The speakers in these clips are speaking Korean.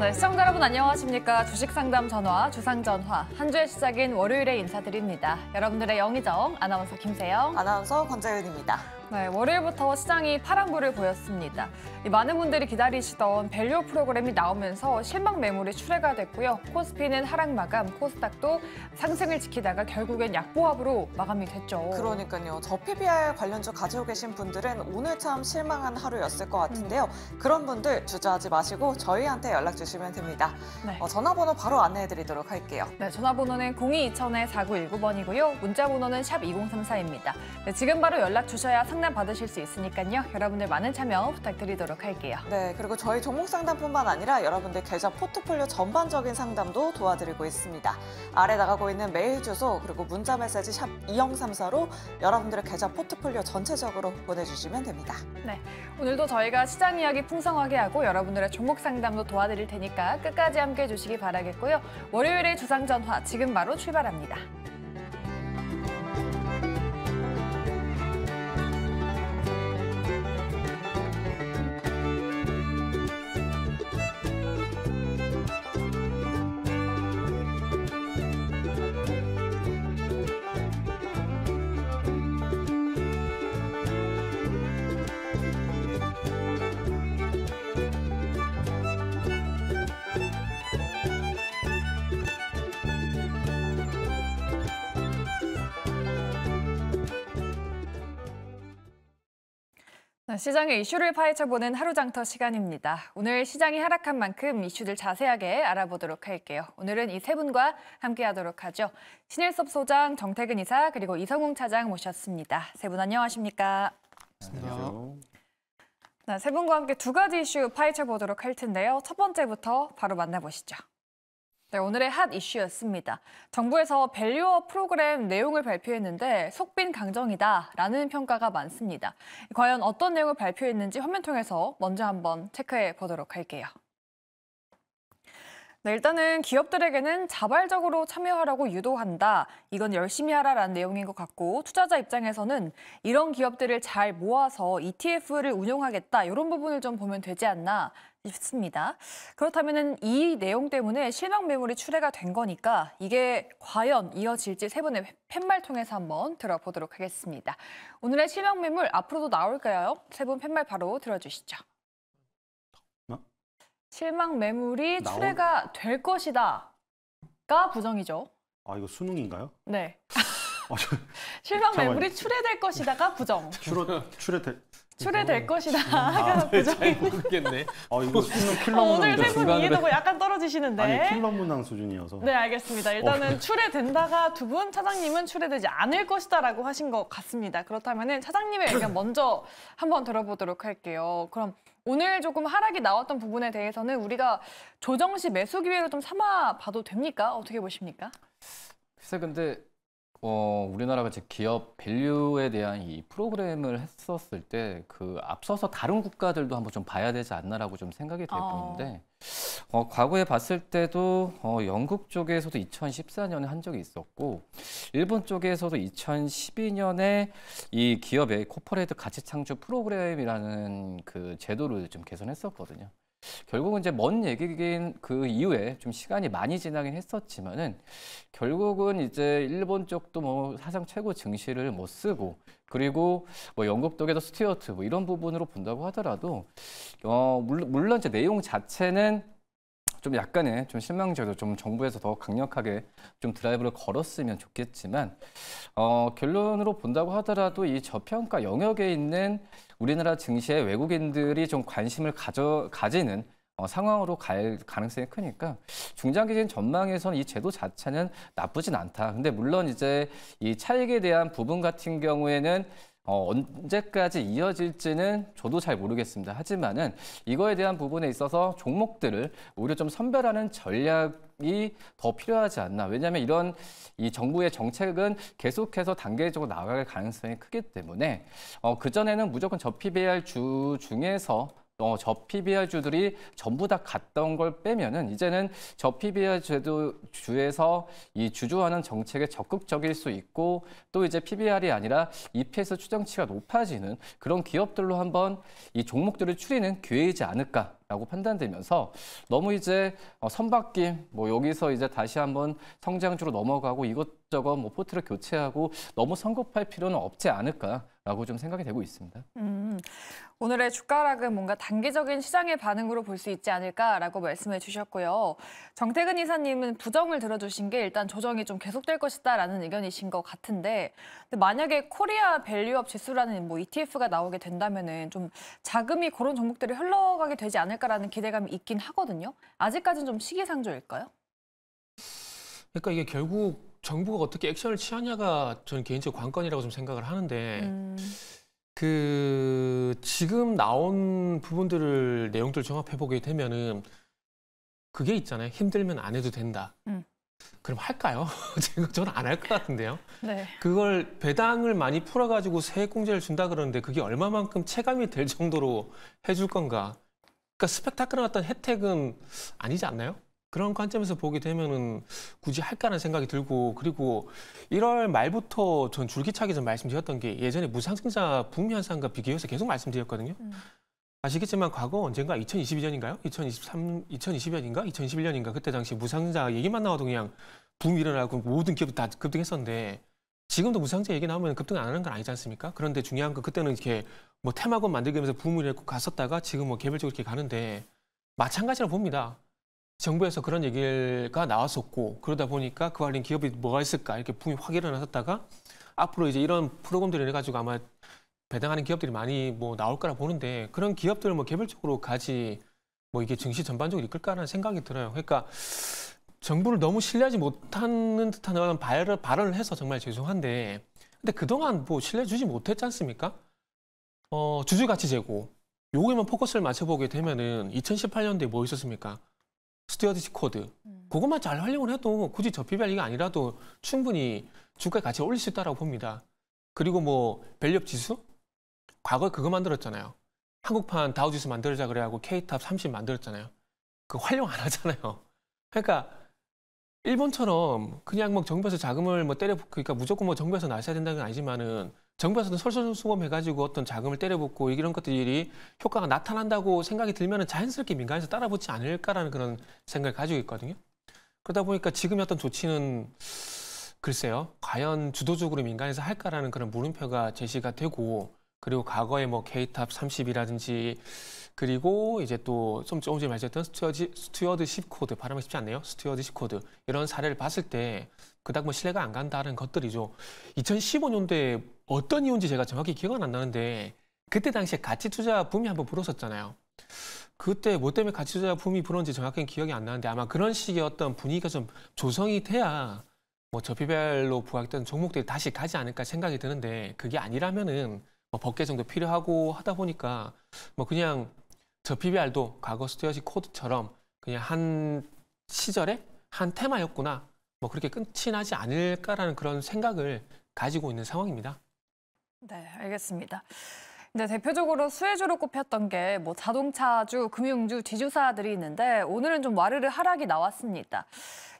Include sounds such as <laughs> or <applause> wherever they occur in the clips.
네, 시청자 여러분 안녕하십니까. 주식상담 전화, 주상전화. 한 주의 시작인 월요일에 인사드립니다. 여러분들의 영의정 아나운서 김세영. 아나운서 권자윤입니다. 네, 월요일부터 시장이 파란불을 보였습니다. 많은 분들이 기다리시던 밸류 프로그램이 나오면서 실망 매물이 출회가 됐고요. 코스피는 하락 마감, 코스닥도 상승을 지키다가 결국엔 약보합으로 마감이 됐죠. 그러니까요. 저 PBR 관련주 가지고 계신 분들은 오늘 참 실망한 하루였을 것 같은데요. 음. 그런 분들 주저하지 마시고 저희한테 연락 주시면 됩니다. 네. 어, 전화번호 바로 안내해드리도록 할게요. 네, 전화번호는 022000-4919번이고요. 문자번호는 샵 2034입니다. 네, 지금 바로 연락 주셔야 상 상담 받으실 수 있으니까요. 여러분들 많은 참여 부탁드리도록 할게요. 네, 그리고 저희 종목 상담뿐만 아니라 여러분들 계좌 포트폴리오 전반적인 상담도 도와드리고 있습니다. 아래 나가고 있는 메일 주소 그리고 문자 메시지 샵 2034로 여러분들의 계좌 포트폴리오 전체적으로 보내주시면 됩니다. 네, 오늘도 저희가 시장 이야기 풍성하게 하고 여러분들의 종목 상담도 도와드릴 테니까 끝까지 함께해 주시기 바라겠고요. 월요일의 주상 전화 지금 바로 출발합니다. 시장의 이슈를 파헤쳐보는 하루장터 시간입니다. 오늘 시장이 하락한 만큼 이슈들 자세하게 알아보도록 할게요. 오늘은 이 세 분과 함께하도록 하죠. 신일섭 소장, 정태근 이사, 그리고 이성웅 차장 모셨습니다. 세 분 안녕하십니까? 안녕하세요. 네, 세 분과 함께 두 가지 이슈 파헤쳐보도록 할 텐데요. 첫 번째부터 바로 만나보시죠. 네, 오늘의 핫 이슈였습니다. 정부에서 밸류업 프로그램 내용을 발표했는데 속빈 강정이다라는 평가가 많습니다. 과연 어떤 내용을 발표했는지 화면 통해서 먼저 한번 체크해 보도록 할게요. 네, 일단은 기업들에게는 자발적으로 참여하라고 유도한다. 이건 열심히 하라라는 내용인 것 같고 투자자 입장에서는 이런 기업들을 잘 모아서 ETF를 운용하겠다. 이런 부분을 좀 보면 되지 않나 싶습니다. 그렇다면 이 내용 때문에 실망 매물이 출회가 된 거니까 이게 과연 이어질지 세 분의 팻말 통해서 한번 들어보도록 하겠습니다. 오늘의 실망 매물 앞으로도 나올까요? 세분 팻말 바로 들어주시죠. 실망 매물이 나올... 출회가 될 것이다가 부정이죠. 아 이거 수능인가요? 네. 아, <laughs> 실망 매물이 출회될 것이다가 부정. 출회 출회될 출애될 것이다. 아, <laughs> 네, 겠네 아, 이거 수능 킬러 문항 오늘 세분 이해도고 약간 떨어지시는데. 아니, 킬러 문항 수준이어서. 네, 알겠습니다. 일단은 어. <laughs> 출애된다가 두 분, 차장님은 출애되지 않을 것이다 라고 하신 것 같습니다. 그렇다면 차장님의 의견 먼저 한번 들어보도록 할게요. 그럼 오늘 조금 하락이 나왔던 부분에 대해서는 우리가 조정 시 매수 기회로 좀 삼아 봐도 됩니까? 어떻게 보십니까? 글쎄 근데 어, 우리나라가 이제 기업 밸류에 대한 이 프로그램을 했었을 때 그 앞서서 다른 국가들도 한번 좀 봐야 되지 않나라고 좀 생각이 될었는데 아. 어, 과거에 봤을 때도 어, 영국 쪽에서도 2014년에 한 적이 있었고 일본 쪽에서도 2012년에 이 기업의 코퍼레이트 가치 창출 프로그램이라는 그 제도를 좀 개선했었거든요. 결국은 이제 먼 얘기긴 그 이후에 좀 시간이 많이 지나긴 했었지만은 결국은 이제 일본 쪽도 뭐 사상 최고 증시를 못 뭐 쓰고 그리고 뭐 영국 쪽에도 스튜어트 뭐 이런 부분으로 본다고 하더라도 어 물론, 물론 이제 내용 자체는 좀 약간의 좀 실망적으로 좀 정부에서 더 강력하게 좀 드라이브를 걸었으면 좋겠지만 어, 결론으로 본다고 하더라도 이 저평가 영역에 있는 우리나라 증시에 외국인들이 좀 관심을 가져 가지는 어, 상황으로 갈 가능성이 크니까 중장기적인 전망에서는 이 제도 자체는 나쁘진 않다. 근데 물론 이제 이 차익에 대한 부분 같은 경우에는 어, 언제까지 이어질지는 저도 잘 모르겠습니다. 하지만은 이거에 대한 부분에 있어서 종목들을 오히려 좀 선별하는 전략이 더 필요하지 않나. 왜냐하면 이런 이 정부의 정책은 계속해서 단계적으로 나아갈 가능성이 크기 때문에 어, 그전에는 무조건 저PBR 주 중에서 어, 저 PBR 주들이 전부 다 갔던 걸 빼면은 이제는 저 PBR 제도 주에서 이 주주하는 정책에 적극적일 수 있고 또 이제 PBR이 아니라 EPS 추정치가 높아지는 그런 기업들로 한번 이 종목들을 추리는 기회이지 않을까 라고 판단되면서 너무 이제 어, 선박기 뭐 여기서 이제 다시 한번 성장주로 넘어가고 이것 저거 뭐 포트를 교체하고 너무 성급할 필요는 없지 않을까라고 좀 생각이 되고 있습니다. 음, 오늘의 주가 락은 뭔가 단기적인 시장의 반응으로 볼 수 있지 않을까라고 말씀해 주셨고요. 정태근 이사님은 부정을 들어주신 게 일단 조정이 좀 계속될 것이다라는 의견이신 것 같은데 만약에 코리아 밸류업 지수라는 뭐 ETF가 나오게 된다면은 좀 자금이 그런 종목들이 흘러가게 되지 않을까라는 기대감이 있긴 하거든요. 아직까지는 좀 시기상조일까요? 그러니까 이게 결국 정부가 어떻게 액션을 취하냐가 저는 개인적으로 관건이라고 좀 생각을 하는데 음. 그 지금 나온 부분들을 내용들 종합해 보게 되면은 그게 있잖아요. 힘들면 안 해도 된다. 음. 그럼 할까요? <laughs> 제가 저는 안 할 것 같은데요. 네. 그걸 배당을 많이 풀어가지고 세액공제를 준다 그러는데 그게 얼마만큼 체감이 될 정도로 해줄 건가? 그러니까 스펙타클한 어떤 혜택은 아니지 않나요? 그런 관점에서 보게 되면은 굳이 할까라는 생각이 들고 그리고 1월 말부터 전 줄기차게 좀 말씀드렸던 게 예전에 무상승자 북미 현상과 비교해서 계속 말씀드렸거든요. 음. 아시겠지만 과거 언젠가 2022년인가요? 2023, 2020년인가? 2021년인가? 그때 당시 무상승자 얘기만 나와도 그냥 붐 일어나고 모든 기업이 다 급등했었는데 지금도 무상승자 얘기 나오면 급등 안 하는 건 아니지 않습니까? 그런데 중요한 건 그때는 이렇게 뭐 테마권 만들기위해서 붐을 일고 갔었다가 지금 뭐 개별적으로 이렇게 가는데 마찬가지로 봅니다. 정부에서 그런 얘기가 나왔었고 그러다 보니까 그 관련 기업이 뭐가 있을까 이렇게 붐이확 일어났었다가 앞으로 이제 이런 프로그램들을 해 가지고 아마 배당하는 기업들이 많이 뭐 나올 거라 보는데 그런 기업들을 뭐 개별적으로 가지 뭐 이게 증시 전반적으로 이끌까라는 생각이 들어요. 그러니까 정부를 너무 신뢰하지 못하는 듯한 발언, 발언을 해서 정말 죄송한데 근데 그동안 뭐 신뢰 주지 못했지 않습니까? 어, 주주가치 재고 요거에만 포커스를 맞춰보게 되면은 2018년도에 뭐 있었습니까? 스튜어디시 코드 음. 그것만 잘 활용을 해도 굳이 저피발리가 아니라도 충분히 주가의 가치 올릴 수 있다고 봅니다. 그리고 뭐 밸류업 지수 과거에 그거 만들었잖아요. 한국판 다우지수 만들자 그래하고 K탑 30 만들었잖아요. 그 활용 안 하잖아요. 그러니까 일본처럼 그냥 뭐 정부에서 자금을 뭐 때려 그러니까 무조건 뭐 정부에서 나서야 된다는 건 아니지만은 정부에서는 솔선수범해가지고 어떤 자금을 때려붓고 이런 것들이 효과가 나타난다고 생각이 들면 자연스럽게 민간에서 따라붙지 않을까라는 그런 생각을 가지고 있거든요. 그러다 보니까 지금의 어떤 조치는 글쎄요, 과연 주도적으로 민간에서 할까라는 그런 물음표가 제시가 되고 그리고 과거에 뭐 K탑 30이라든지 그리고 이제 또 좀 조금 전에 말했던 스튜어드, 스튜어드십 코드 발음이 쉽지 않네요. 스튜어드십 코드 이런 사례를 봤을 때 그닥 뭐 신뢰가 안 간다는 것들이죠. 2015년도에 어떤 이유인지 제가 정확히 기억은 안 나는데 그때 당시에 가치 투자 붐이 한번 불었었잖아요. 그때 뭐 때문에 가치 투자 붐이 불었는지 정확히 기억이 안 나는데 아마 그런 식의 어떤 분위기가 좀 조성이 돼야 뭐 저피별로 부각된 종목들이 다시 가지 않을까 생각이 드는데 그게 아니라면은 뭐 법개 정도 필요하고 하다 보니까 뭐 그냥 저 PBR도 과거 스튜어시 코드처럼 그냥 한 시절에 한 테마였구나 뭐 그렇게 끝이 나지 않을까라는 그런 생각을 가지고 있는 상황입니다. 네, 알겠습니다. 네, 대표적으로 수혜주로 꼽혔던 게 뭐 자동차주, 금융주, 지주사들이 있는데 오늘은 좀 와르르 하락이 나왔습니다.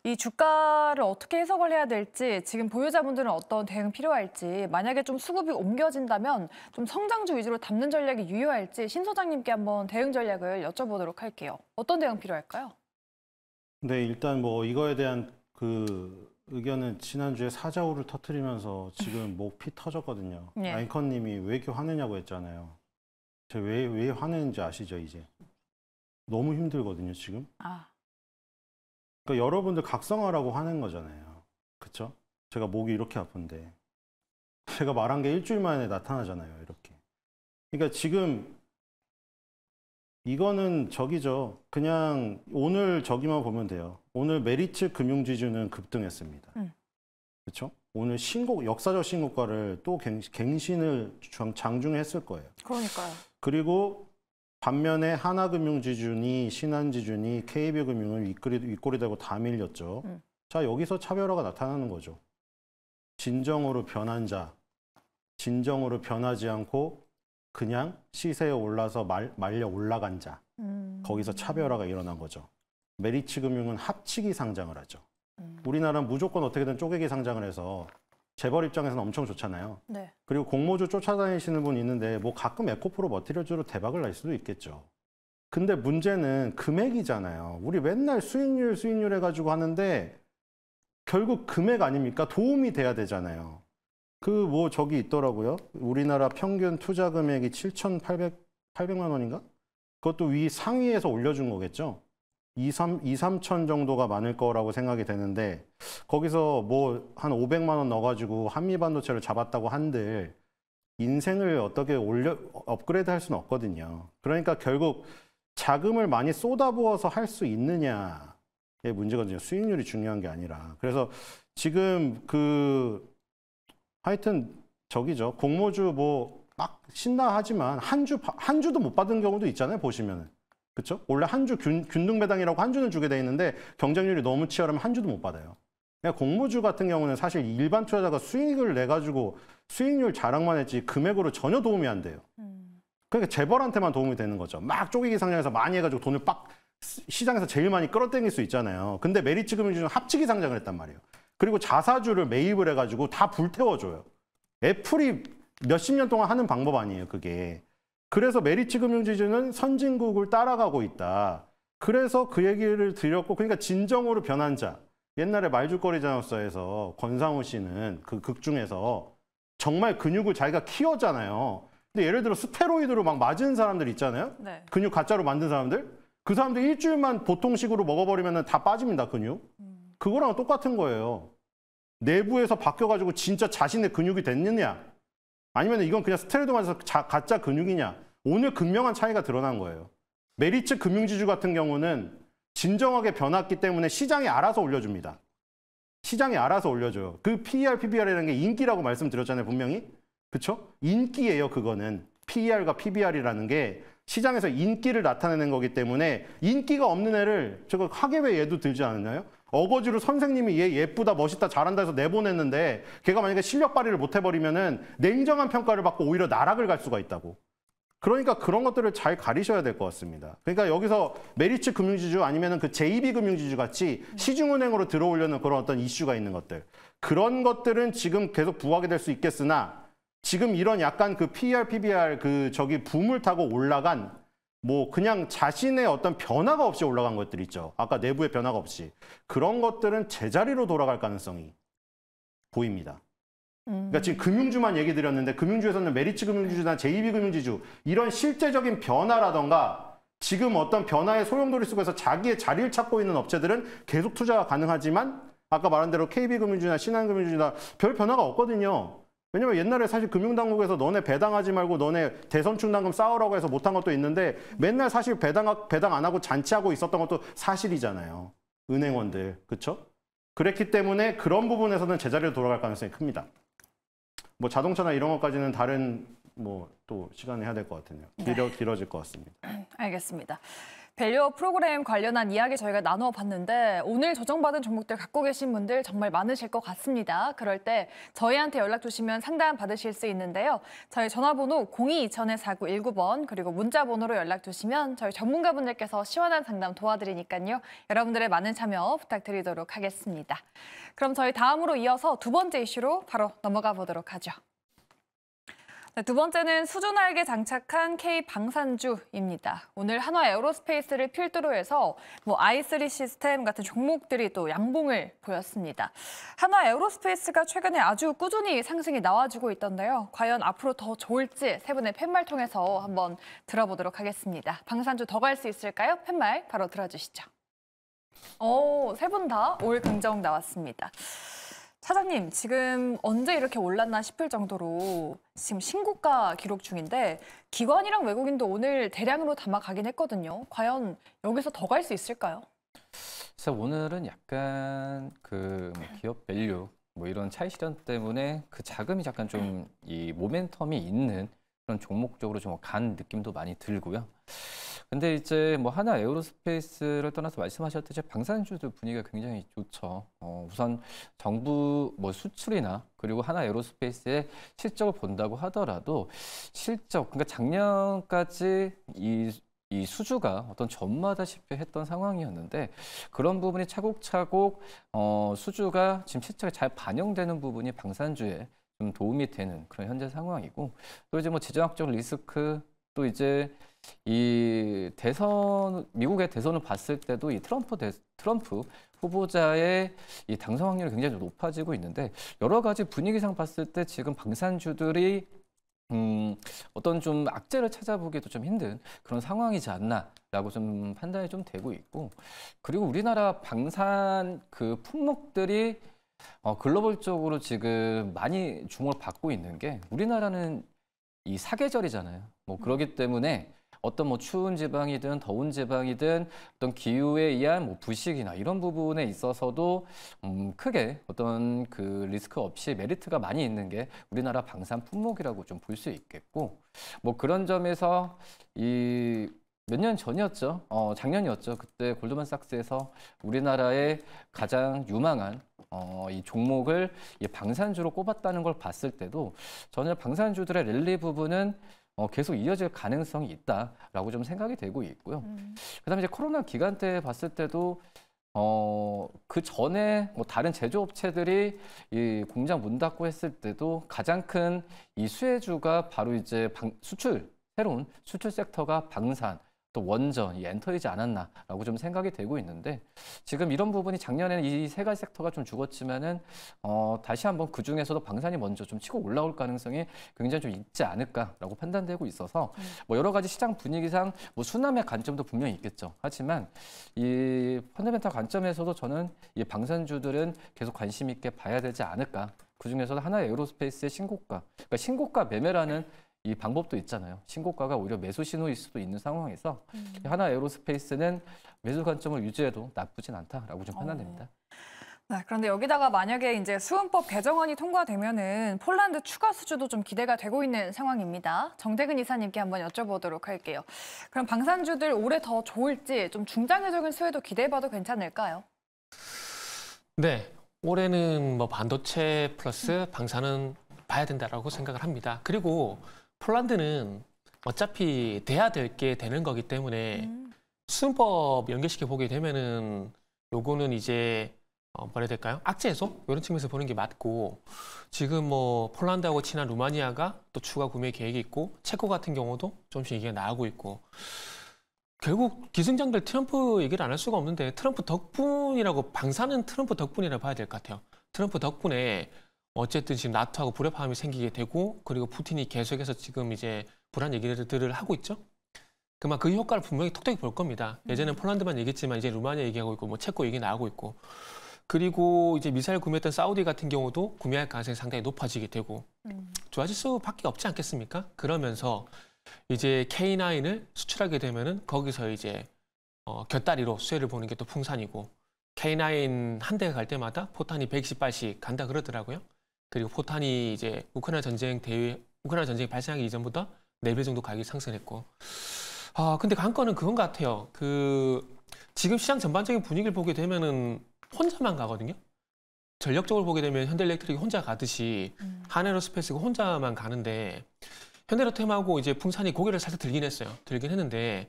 이 주가를 어떻게 해석을 해야 될지 지금 보유자분들은 어떤 대응 필요할지 만약에 좀 수급이 옮겨진다면 좀 성장주 위주로 담는 전략이 유효할지 신 소장님께 한번 대응 전략을 여쭤보도록 할게요. 어떤 대응 필요할까요? 네, 일단 뭐 이거에 대한 그 의견은 지난주에 사자우를 터트리면서 지금 <laughs> 목피 터졌거든요. 네. 아이컨님이 왜 이렇게 화내냐고 했잖아요. 제가 왜, 왜 화내는지 아시죠, 이제? 너무 힘들거든요, 지금. 아. 그러니까 여러분들 각성하라고 화낸 거잖아요. 그쵸? 제가 목이 이렇게 아픈데. 제가 말한 게 일주일 만에 나타나잖아요, 이렇게. 그러니까 지금 이거는 저기죠. 그냥 오늘 저기만 보면 돼요. 오늘 메리츠 금융지주는 급등했습니다. 음. 그렇죠? 오늘 신고 역사적 신고가를 또 갱, 신을 장중했을 거예요. 그러니까요. 그리고 반면에 하나금융지준이신한지준이 KB금융을 윗꼬리, 윗꼬리대고 다 밀렸죠. 음. 자 여기서 차별화가 나타나는 거죠. 진정으로 변한 자, 진정으로 변하지 않고 그냥 시세에 올라서 말, 말려 올라간 자 음. 거기서 차별화가 일어난 거죠. 메리츠 금융은 합치기 상장을 하죠. 음. 우리나라는 무조건 어떻게든 쪼개기 상장을 해서 재벌 입장에서는 엄청 좋잖아요. 네. 그리고 공모주 쫓아다니시는 분 있는데 뭐 가끔 에코프로 머티리얼즈로 대박을 날 수도 있겠죠. 근데 문제는 금액이잖아요. 우리 맨날 수익률 수익률 해가지고 하는데 결국 금액 아닙니까? 도움이 돼야 되잖아요. 그뭐 저기 있더라고요. 우리나라 평균 투자 금액이 7,800 800만 원인가? 그것도 위 상위에서 올려준 거겠죠. 2, 3, 2, 3천 정도가 많을 거라고 생각이 되는데 거기서 뭐 한 500만 원 넣어가지고 한미 반도체를 잡았다고 한들 인생을 어떻게 올려 업그레이드 할 수는 없거든요. 그러니까 결국 자금을 많이 쏟아부어서 할 수 있느냐의 문제거든요. 수익률이 중요한 게 아니라. 그래서 지금 그 하여튼 저기죠. 공모주 뭐 막 신나하지만 한 주 한 주도 못 받은 경우도 있잖아요. 보시면은. 그렇죠? 원래 한 주 균등 배당이라고 한 주는 주게 돼 있는데 경쟁률이 너무 치열하면 한 주도 못 받아요. 공모주 같은 경우는 사실 일반 투자자가 수익을 내 가지고 수익률 자랑만 했지 금액으로 전혀 도움이 안 돼요. 그러니까 재벌한테만 도움이 되는 거죠. 막 쪼개기 상장해서 많이 해가지고 돈을 빡 시장에서 제일 많이 끌어당길 수 있잖아요. 근데 메리츠 금융주는 합치기 상장을 했단 말이에요. 그리고 자사주를 매입을 해가지고 다 불태워줘요. 애플이 몇십 년 동안 하는 방법 아니에요, 그게. 그래서 메리츠 금융지주는 선진국을 따라가고 있다. 그래서 그 얘기를 드렸고, 그러니까 진정으로 변한 자. 옛날에 말죽거리 자업서에서 권상우 씨는 그 극 중에서 정말 근육을 자기가 키웠잖아요. 근데 예를 들어 스테로이드로 막 맞은 사람들 있잖아요. 네. 근육 가짜로 만든 사람들. 그 사람들 일주일만 보통식으로 먹어버리면 다 빠집니다, 근육. 음. 그거랑 똑같은 거예요. 내부에서 바뀌어가지고 진짜 자신의 근육이 됐느냐 아니면 이건 그냥 스테로이드 맞아서 자, 가짜 근육이냐 오늘 극명한 차이가 드러난 거예요. 메리츠 금융지주 같은 경우는 진정하게 변했기 때문에 시장이 알아서 올려줍니다. 시장이 알아서 올려줘요. 그 PER, PBR이라는 게 인기라고 말씀드렸잖아요, 분명히. 그쵸? 인기예요, 그거는. PER과 PBR이라는 게 시장에서 인기를 나타내는 거기 때문에 인기가 없는 애를 저거 학예회 얘도 들지 않았나요? 어버지로 선생님이 얘 예쁘다 멋있다 잘한다 해서 내보냈는데 걔가 만약에 실력 발휘를 못 해버리면은 냉정한 평가를 받고 오히려 나락을 갈 수가 있다고 그러니까 그런 것들을 잘 가리셔야 될 것 같습니다. 그러니까 여기서 메리츠 금융지주 아니면 그 JB 금융지주 같이 시중은행으로 들어오려는 그런 어떤 이슈가 있는 것들. 그런 것들은 지금 계속 부각이 될 수 있겠으나 지금 이런 약간 그 p r PBR 그 저기 붐을 타고 올라간 뭐 그냥 자신의 어떤 변화가 없이 올라간 것들 있죠. 아까 내부의 변화가 없이. 그런 것들은 제자리로 돌아갈 가능성이 보입니다. 그러니까 음. 지금 금융주만 얘기 드렸는데 금융주에서는 메리츠 금융주나 JB 금융지주 이런 실제적인 변화라던가 지금 어떤 변화의 소용돌이 속에서 자기의 자리를 찾고 있는 업체들은 계속 투자가 가능하지만 아까 말한 대로 KB금융주나 신한금융주나 별 변화가 없거든요. 왜냐면 옛날에 사실 금융당국에서 너네 배당하지 말고 너네 대선 충당금 싸우라고 해서 못한 것도 있는데 맨날 사실 배당, 배당 안 하고 잔치하고 있었던 것도 사실이잖아요. 은행원들. 그렇죠? 그랬기 때문에 그런 부분에서는 제자리로 돌아갈 가능성이 큽니다. 뭐 자동차나 이런 것까지는 다른 뭐 또 시간을 해야 될 것같은요 네. 길어, 길어질 것 같습니다. 알겠습니다. 밸류업 프로그램 관련한 이야기 저희가 나누어 봤는데 오늘 조정받은 종목들 갖고 계신 분들 정말 많으실 것 같습니다. 그럴 때 저희한테 연락 주시면 상담 받으실 수 있는데요. 저희 전화번호 022000-4919번 그리고 문자번호로 연락 주시면 저희 전문가분들께서 시원한 상담 도와드리니까요. 여러분들의 많은 참여 부탁드리도록 하겠습니다. 그럼 저희 다음으로 이어서 두 번째 이슈로 바로 넘어가 보도록 하죠. 네, 두 번째는 수조날개 장착한 K-방산주입니다. 오늘 한화 에어로스페이스를 필두로 해서 뭐 i 리 시스템 같은 종목들이 또 양봉을 보였습니다. 한화 에어로스페이스가 최근에 아주 꾸준히 상승이 나와주고 있던데요. 과연 앞으로 더 좋을지 세 분의 팻말 통해서 한번 들어보도록 하겠습니다. 방산주 더 갈 수 있을까요? 팻말 바로 들어주시죠. 오, 세분 다 올 긍정 나왔습니다. 사장님, 지금 언제 이렇게 올랐나 싶을 정도로 지금 신고가 기록 중인데 기관이랑 외국인도 오늘 대량으로 담아가긴 했거든요. 과연 여기서 더 갈 수 있을까요? 그래서 오늘은 약간 그 뭐 기업 밸류 뭐 이런 차이 실현 때문에 그 자금이 약간 좀 이 모멘텀이 있는 그런 종목 적으로 좀 간 느낌도 많이 들고요. 근데 이제 뭐 하나 에어로스페이스를 떠나서 말씀하셨듯이 방산주도 분위기가 굉장히 좋죠. 어, 우선 정부 뭐 수출이나 그리고 하나 에어로스페이스의 실적을 본다고 하더라도 실적 그러니까 작년까지 이이 수주가 어떤 전마다시피 했던 상황이었는데 그런 부분이 차곡차곡 어, 수주가 지금 실적에 잘 반영되는 부분이 방산주에 좀 도움이 되는 그런 현재 상황이고 또 이제 뭐 지정학적 리스크 또 이제 이 대선 미국의 대선을 봤을 때도 이 트럼프 대, 트럼프 후보자의 이 당선 확률이 굉장히 높아지고 있는데 여러 가지 분위기상 봤을 때 지금 방산주들이 음, 어떤 좀 악재를 찾아보기도 좀 힘든 그런 상황이지 않나라고 좀 판단이 좀 되고 있고 그리고 우리나라 방산 그 품목들이 어, 글로벌적으로 지금 많이 주목을 받고 있는 게 우리나라는 이 사계절이잖아요. 뭐 그러기 때문에 어떤 뭐 추운 지방이든 더운 지방이든 어떤 기후에 의한 뭐 부식이나 이런 부분에 있어서도 음, 크게 어떤 그 리스크 없이 메리트가 많이 있는 게 우리나라 방산 품목이라고 좀 볼 수 있겠고 뭐 그런 점에서 이 몇 년 전이었죠. 어, 작년이었죠. 그때 골드만삭스에서 우리나라의 가장 유망한 어, 이 종목을 이 방산주로 꼽았다는 걸 봤을 때도 전혀 방산주들의 랠리 부분은 어, 계속 이어질 가능성이 있다라고 좀 생각이 되고 있고요. 음. 그다음에 이제 코로나 기간 때 봤을 때도 어, 그 전에 뭐 다른 제조업체들이 이 공장 문 닫고 했을 때도 가장 큰 이 수혜주가 바로 이제 방, 수출 새로운 수출 섹터가 방산 또 원전, 이 엔터이지 않았나라고 좀 생각이 되고 있는데 지금 이런 부분이 작년에는 이 세 가지 섹터가 좀 죽었지만은 어, 다시 한번 그 중에서도 방산이 먼저 좀 치고 올라올 가능성이 굉장히 좀 있지 않을까라고 판단되고 있어서 네. 뭐 여러 가지 시장 분위기상 뭐 수남의 관점도 분명히 있겠죠. 하지만 이펀드멘탈 관점에서도 저는 이 방산주들은 계속 관심 있게 봐야 되지 않을까. 그 중에서도 하나의 에어로스페이스의 신고가, 그러니까 신고가 매매라는 이 방법도 있잖아요. 신고가가 오히려 매수 신호일 수도 있는 상황에서 음. 하나 에어로스페이스는 매수 관점을 유지해도 나쁘진 않다라고 좀 판단됩니다. 어. 네, 그런데 여기다가 만약에 이제 수은법 개정안이 통과되면은 폴란드 추가 수주도 좀 기대가 되고 있는 상황입니다. 정대근 이사님께 한번 여쭤보도록 할게요. 그럼 방산주들 올해 더 좋을지 좀 중장기적인 수혜도 기대해봐도 괜찮을까요? 네, 올해는 뭐 반도체 플러스 방산은 봐야 된다라고 생각을 합니다. 그리고 폴란드는 어차피 돼야 될 게 되는 거기 때문에 음. 수능법 연결시켜 보게 되면은 요거는 이제 어, 뭐라 해야 될까요? 악재 해소? 이런 측면에서 보는 게 맞고 지금 뭐 폴란드하고 친한 루마니아가 또 추가 구매 계획이 있고 체코 같은 경우도 조금씩 얘기가 나오고 있고 결국 기승전들 트럼프 얘기를 안 할 수가 없는데 트럼프 덕분이라고 방사는 트럼프 덕분이라 봐야 될 것 같아요. 트럼프 덕분에 어쨌든 지금 나토하고 불협화음이 생기게 되고 그리고 푸틴이 계속해서 지금 이제 불안 얘기들을 하고 있죠. 그만 그 효과를 분명히 톡톡히 볼 겁니다. 예전엔 음. 폴란드만 얘기했지만 이제 루마니아 얘기하고 있고 뭐 체코 얘기 나오고 있고 그리고 이제 미사일 구매했던 사우디 같은 경우도 구매할 가능성이 상당히 높아지게 되고 음. 좋아질 수밖에 없지 않겠습니까? 그러면서 이제 K9을 수출하게 되면은 거기서 이제 어, 곁다리로 수혜를 보는 게 또 풍산이고 K9 한 대가 갈 때마다 포탄이 120발씩 간다 그러더라고요. 그리고 포탄이 이제 우크라이나 전쟁 대회 우크라이나 전쟁이 발생하기 이전보다 4배 정도 가격이 상승했고 아 근데 그 한건은 그건 같아요. 그 지금 시장 전반적인 분위기를 보게 되면은 혼자만 가거든요. 전력적으로 보게 되면 현대일렉트릭이 혼자 가듯이 음. 한에로스페이스가 혼자만 가는데 현대로템하고 이제 풍산이 고개를 살짝 들긴 했어요. 들긴 했는데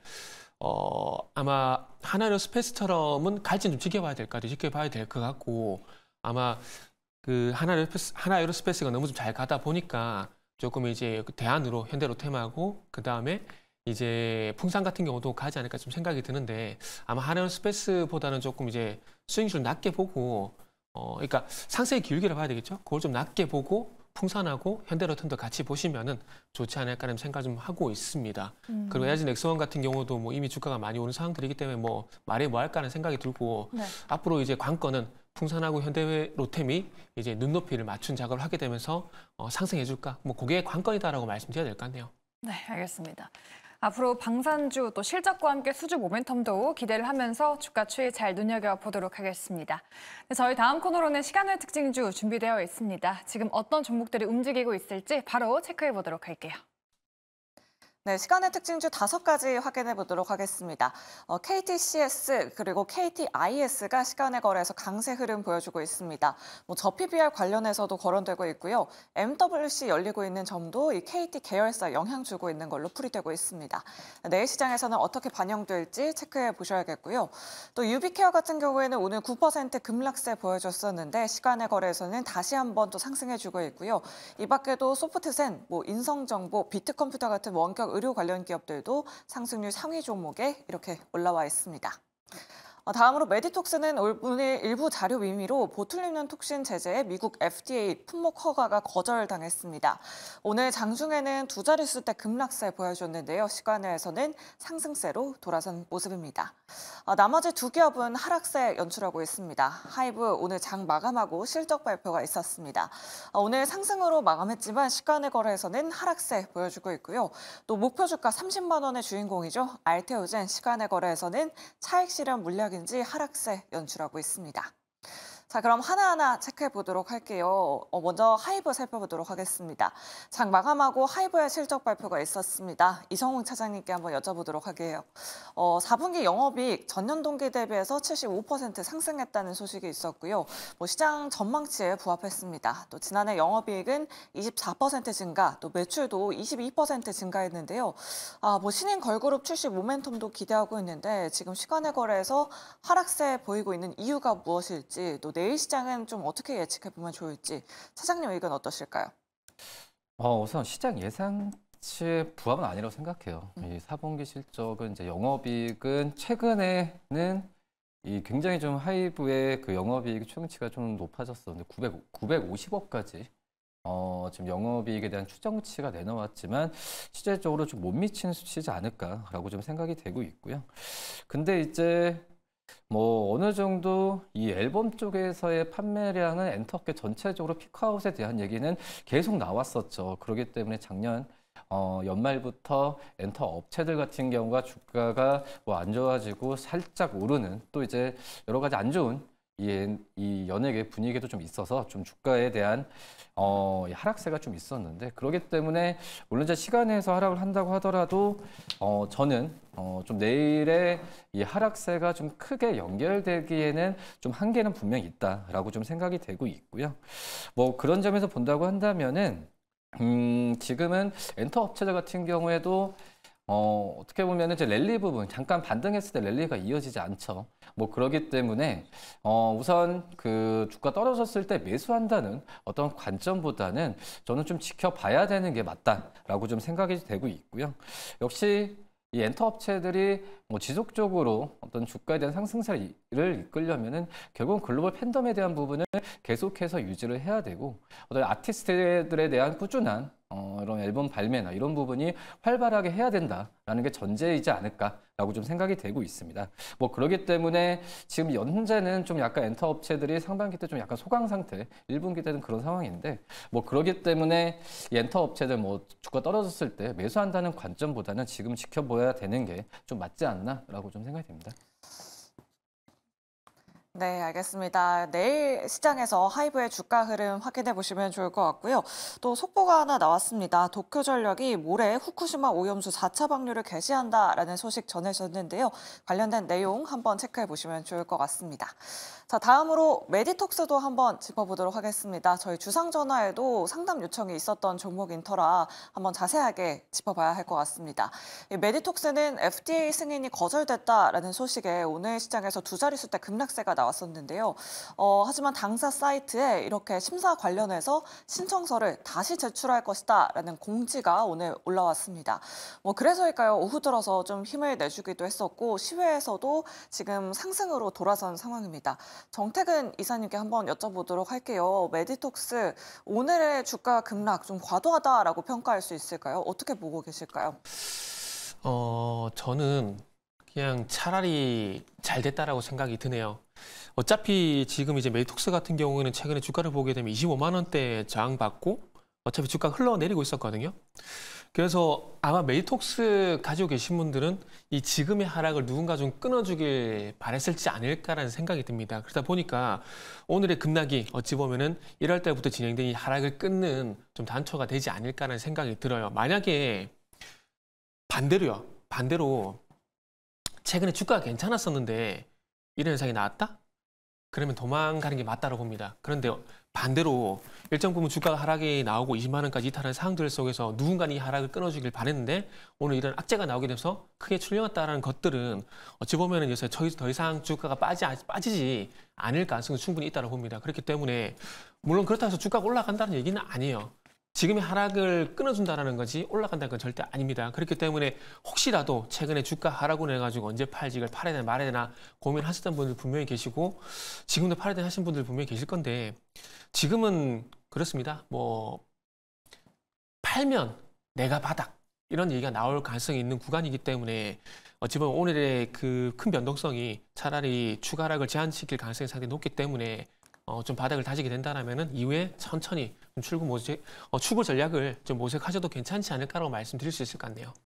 어 아마 한에로스페이스처럼은 갈지 좀 지켜봐야 될까 지켜봐야 될 것 같고 아마 그 하나로 하나로 스페이스가 너무 좀 잘 가다 보니까 조금 이제 대안으로 현대로 템하고 그 다음에 이제 풍산 같은 경우도 가지 않을까 좀 생각이 드는데 아마 하나로 스페이스보다는 조금 이제 수익률 낮게 보고 어 그러니까 상세히 기울기를 봐야 되겠죠. 그걸 좀 낮게 보고 풍산하고 현대로턴도 같이 보시면은 좋지 않을까라는 생각을 좀 하고 있습니다. 음. 그리고 에너지 넥스원 같은 경우도 뭐 이미 주가가 많이 오는 상황들이기 때문에 뭐 말해 뭐 할까라는 생각이 들고 네. 앞으로 이제 관건은 풍산하고 현대 로템이 이제 눈높이를 맞춘 작업을 하게 되면서 어, 상승해줄까? 뭐 그게 관건이다라고 말씀드려야 될 것 같네요. 네, 알겠습니다. 앞으로 방산주 또 실적과 함께 수주 모멘텀도 기대를 하면서 주가 추이 잘 눈여겨보도록 하겠습니다. 네, 저희 다음 코너로는 시간외 특징주 준비되어 있습니다. 지금 어떤 종목들이 움직이고 있을지 바로 체크해보도록 할게요. 네, 시간의 특징 주 다섯 가지 확인해 보도록 하겠습니다. 어, KTCS 그리고 KTIS가 시간의 거래에서 강세 흐름 보여주고 있습니다. 뭐 저PBR 관련해서도 거론되고 있고요. MWC 열리고 있는 점도 이 KT 계열사 영향 주고 있는 걸로 풀이되고 있습니다. 내일 네, 시장에서는 어떻게 반영될지 체크해 보셔야겠고요. 또 유비케어 같은 경우에는 오늘 9% 급락세 보여줬었는데 시간의 거래에서는 다시 한번 또 상승해 주고 있고요. 이 밖에도 소프트센, 뭐 인성정보, 비트컴퓨터 같은 원격 의료 관련 기업들도 상승률 상위 종목에 이렇게 올라와 있습니다. 어, 다음으로 메디톡스는 오늘 일부 자료 의미로 보툴륨 리 톡신 제재에 미국 FDA 품목 허가가 거절당했습니다. 오늘 장중에는 두 자릿수 때 급락세 보여줬는데요. 시간에서는 상승세로 돌아선 모습입니다. 어, 나머지 두 기업은 하락세 연출하고 있습니다. 하이브 오늘 장 마감하고 실적 발표가 있었습니다. 어, 오늘 상승으로 마감했지만 시간의 거래에서는 하락세 보여주고 있고요. 또 목표 주가 30만 원의 주인공이죠. 알테오젠 시간의 거래에서는 차익 실현 물량 하락인지 하락세 연출하고 있습니다. 자, 그럼 하나하나 체크해 보도록 할게요. 어, 먼저 하이브 살펴보도록 하겠습니다. 장 마감하고 하이브의 실적 발표가 있었습니다. 이성웅 차장님께 한번 여쭤보도록 하게요. 어, 4분기 영업이익 전년 동기 대비해서 75% 상승했다는 소식이 있었고요. 뭐 시장 전망치에 부합했습니다. 또 지난해 영업이익은 24% 증가, 또 매출도 22% 증가했는데요. 아, 뭐 신인 걸그룹 출시 모멘텀도 기대하고 있는데 지금 시간의 거래에서 하락세 보이고 있는 이유가 무엇일지 또 내일 시장은 좀 어떻게 예측해 보면 좋을지 사장님 의견 어떠실까요? 어, 우선 시장 예상 치 부합은 아니라고 생각해요. 음. 이 4분기 실적은 이제 영업이익은 최근에는 이 굉장히 좀 하이브의 그 영업이익 최근치가 좀 높아졌었는데 900, 950억까지 어, 지금 영업이익에 대한 추정치가 내놓았지만 실질적으로 좀 못 미치는 수치지 않을까라고 좀 생각이 되고 있고요. 근데 이제 뭐 어느 정도 이 앨범 쪽에서의 판매량은 엔터업계 전체적으로 피크아웃에 대한 얘기는 계속 나왔었죠. 그렇기 때문에 작년 어, 연말부터 엔터 업체들 같은 경우가 주가가 뭐안 좋아지고 살짝 오르는 또 이제 여러 가지 안 좋은 이, 이 연예계 분위기도 좀 있어서 좀 주가에 대한 어, 하락세가 좀 있었는데 그러기 때문에 물론 이제 시간에서 하락을 한다고 하더라도 어, 저는 어, 좀 내일의 이 하락세가 좀 크게 연결되기에는 좀 한계는 분명히 있다라고 좀 생각이 되고 있고요. 뭐 그런 점에서 본다고 한다면은 음, 지금은 엔터 업체들 같은 경우에도 어, 어떻게 보면 이제 랠리 부분 잠깐 반등했을 때 랠리가 이어지지 않죠. 뭐 그러기 때문에 어, 우선 그 주가 떨어졌을 때 매수한다는 어떤 관점보다는 저는 좀 지켜봐야 되는 게 맞다라고 좀 생각이 되고 있고요. 역시 이 엔터 업체들이 뭐 지속적으로 어떤 주가에 대한 상승세를 이끌려면은 결국은 글로벌 팬덤에 대한 부분을 계속해서 유지를 해야 되고 어떤 아티스트들에 대한 꾸준한 어, 이런 앨범 발매나 이런 부분이 활발하게 해야 된다라는 게 전제이지 않을까 라고 좀 생각이 되고 있습니다. 뭐 그러기 때문에 지금 현재는 좀 약간 엔터 업체들이 상반기 때 좀 약간 소강 상태, 1분기 때는 그런 상황인데 뭐 그러기 때문에 엔터 업체들 뭐 주가 떨어졌을 때 매수한다는 관점보다는 지금 지켜봐야 되는 게 좀 맞지 않나라고 좀 생각이 됩니다. 네, 알겠습니다. 내일 시장에서 하이브의 주가 흐름 확인해 보시면 좋을 것 같고요. 또 속보가 하나 나왔습니다. 도쿄전력이 모레 후쿠시마 오염수 4차 방류를 개시한다라는 소식 전해졌는데요. 관련된 내용 한번 체크해 보시면 좋을 것 같습니다. 자, 다음으로 메디톡스도 한번 짚어보도록 하겠습니다. 저희 주상 전화에도 상담 요청이 있었던 종목인 터라 한번 자세하게 짚어봐야 할 것 같습니다. 메디톡스는 FDA 승인이 거절됐다라는 소식에 오늘 시장에서 두자릿수때 급락세가 나왔었는데요. 어, 하지만 당사 사이트에 이렇게 심사 관련해서 신청서를 다시 제출할 것이다라는 공지가 오늘 올라왔습니다. 뭐 그래서일까요? 오후 들어서 좀 힘을 내주기도 했었고 시외에서도 지금 상승으로 돌아선 상황입니다. 정택은 이사님께 한번 여쭤보도록 할게요. 메디톡스 오늘의 주가 급락 좀 과도하다라고 평가할 수 있을까요? 어떻게 보고 계실까요? 어, 저는 그냥 차라리 잘 됐다라고 생각이 드네요. 어차피 지금 이제 메디톡스 같은 경우에는 최근에 주가를 보게 되면 25만 원대 저항받고 어차피 주가 흘러내리고 있었거든요. 그래서 아마 메이톡스 가지고 계신 분들은 이 지금의 하락을 누군가 좀 끊어주길 바랬을지 않을까라는 생각이 듭니다. 그러다 보니까 오늘의 급락이 어찌 보면은 1월 달부터 진행된 이 하락을 끊는 좀 단초가 되지 않을까라는 생각이 들어요. 만약에 반대로요. 반대로 최근에 주가가 괜찮았었는데 이런 현상이 나왔다? 그러면 도망가는 게 맞다고 봅니다. 그런데 반대로 1.9분 주가 가 하락이 나오고 20만 원까지 이탈한 상황들 속에서 누군가는 이 하락을 끊어주길 바랬는데 오늘 이런 악재가 나오게 돼서 크게 출렁했다는 것들은 어찌 보면 요새 더 이상 주가가 빠지, 빠지지 않을 가능성이 충분히 있다고 봅니다. 그렇기 때문에 물론 그렇다고 해서 주가가 올라간다는 얘기는 아니에요. 지금의 하락을 끊어준다는 거지 올라간다는 건 절대 아닙니다. 그렇기 때문에 혹시라도 최근에 주가 하락을 해가지고 언제 팔지 이걸 팔아야 되나 말아야 되나 고민하셨던 분들 분명히 계시고 지금도 팔아야 되나 하신 분들 분명히 계실 건데 지금은 그렇습니다. 뭐 팔면 내가 바닥 이런 얘기가 나올 가능성이 있는 구간이기 때문에 어찌 보면 오늘의 그 큰 변동성이 차라리 추가 락을 제한시킬 가능성이 상당히 높기 때문에 어, 좀 바닥을 다지게 된다면 은 이후에 천천히 출구 모색, 어, 출구 전략을 좀 모색하셔도 괜찮지 않을까라고 말씀드릴 수 있을 것 같네요.